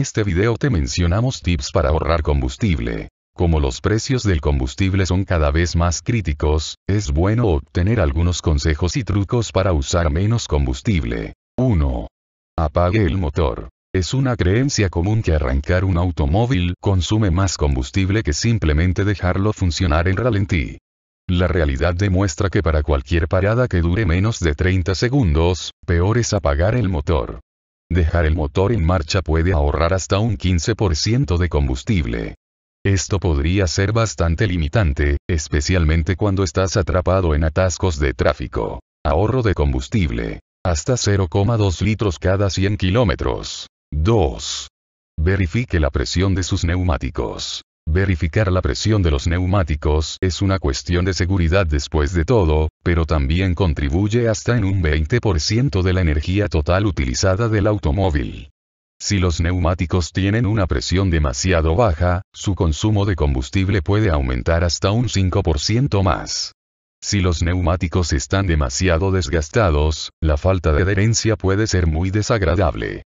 este video te mencionamos tips para ahorrar combustible. Como los precios del combustible son cada vez más críticos, es bueno obtener algunos consejos y trucos para usar menos combustible. 1. Apague el motor. Es una creencia común que arrancar un automóvil consume más combustible que simplemente dejarlo funcionar en ralentí. La realidad demuestra que para cualquier parada que dure menos de 30 segundos, peor es apagar el motor. Dejar el motor en marcha puede ahorrar hasta un 15% de combustible. Esto podría ser bastante limitante, especialmente cuando estás atrapado en atascos de tráfico. Ahorro de combustible. Hasta 0,2 litros cada 100 kilómetros. 2. Verifique la presión de sus neumáticos. Verificar la presión de los neumáticos es una cuestión de seguridad después de todo, pero también contribuye hasta en un 20% de la energía total utilizada del automóvil. Si los neumáticos tienen una presión demasiado baja, su consumo de combustible puede aumentar hasta un 5% más. Si los neumáticos están demasiado desgastados, la falta de adherencia puede ser muy desagradable.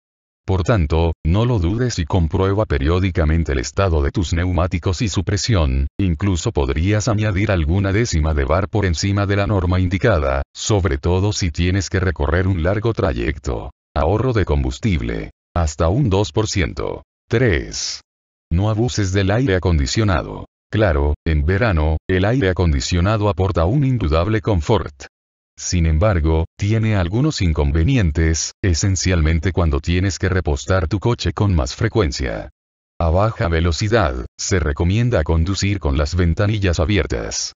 Por tanto, no lo dudes y comprueba periódicamente el estado de tus neumáticos y su presión, incluso podrías añadir alguna décima de bar por encima de la norma indicada, sobre todo si tienes que recorrer un largo trayecto. Ahorro de combustible. Hasta un 2%. 3. No abuses del aire acondicionado. Claro, en verano, el aire acondicionado aporta un indudable confort, sin embargo, tiene algunos inconvenientes, esencialmente cuando tienes que repostar tu coche con más frecuencia. A baja velocidad, se recomienda conducir con las ventanillas abiertas.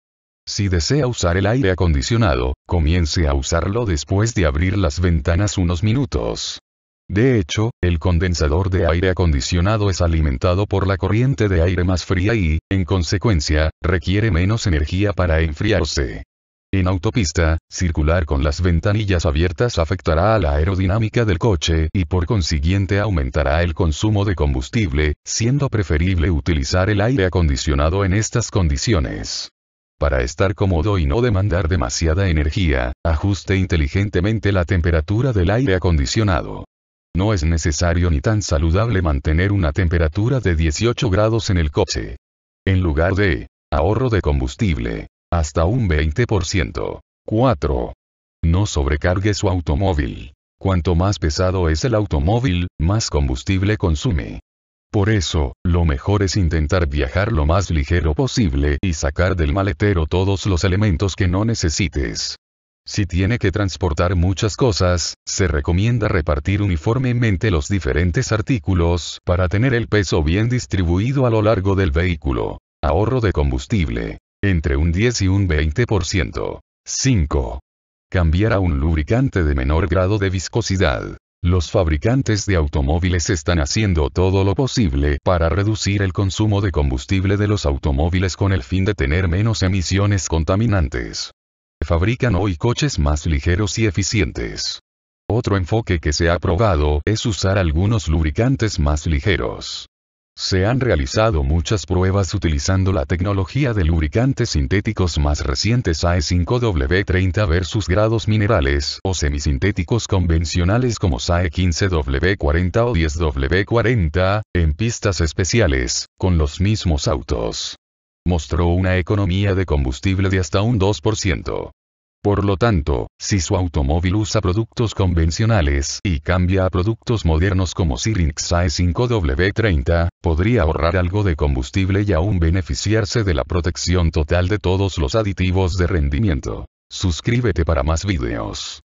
Si desea usar el aire acondicionado, comience a usarlo después de abrir las ventanas unos minutos. De hecho, el condensador de aire acondicionado es alimentado por la corriente de aire más fría y, en consecuencia, requiere menos energía para enfriarse. En autopista, circular con las ventanillas abiertas afectará a la aerodinámica del coche y por consiguiente aumentará el consumo de combustible, siendo preferible utilizar el aire acondicionado en estas condiciones. Para estar cómodo y no demandar demasiada energía, ajuste inteligentemente la temperatura del aire acondicionado. No es necesario ni tan saludable mantener una temperatura de 18 grados en el coche. En lugar de ahorro de combustible, hasta un 20%. 4. No sobrecargue su automóvil. Cuanto más pesado es el automóvil, más combustible consume. Por eso, lo mejor es intentar viajar lo más ligero posible y sacar del maletero todos los elementos que no necesites. Si tiene que transportar muchas cosas, se recomienda repartir uniformemente los diferentes artículos para tener el peso bien distribuido a lo largo del vehículo. Ahorro de combustible entre un 10 y un 20%. 5. Cambiar a un lubricante de menor grado de viscosidad. Los fabricantes de automóviles están haciendo todo lo posible para reducir el consumo de combustible de los automóviles con el fin de tener menos emisiones contaminantes. Fabrican hoy coches más ligeros y eficientes. Otro enfoque que se ha probado es usar algunos lubricantes más ligeros. Se han realizado muchas pruebas utilizando la tecnología de lubricantes sintéticos más recientes AE5W30 versus grados minerales o semisintéticos convencionales como SAE15W40 o 10W40, en pistas especiales, con los mismos autos. Mostró una economía de combustible de hasta un 2%. Por lo tanto, si su automóvil usa productos convencionales y cambia a productos modernos como Syrinx AE5W30, podría ahorrar algo de combustible y aún beneficiarse de la protección total de todos los aditivos de rendimiento. Suscríbete para más videos.